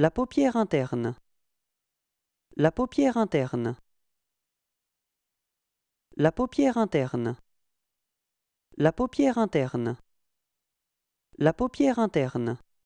La paupière interne. La paupière interne. La paupière interne. La paupière interne. La paupière interne.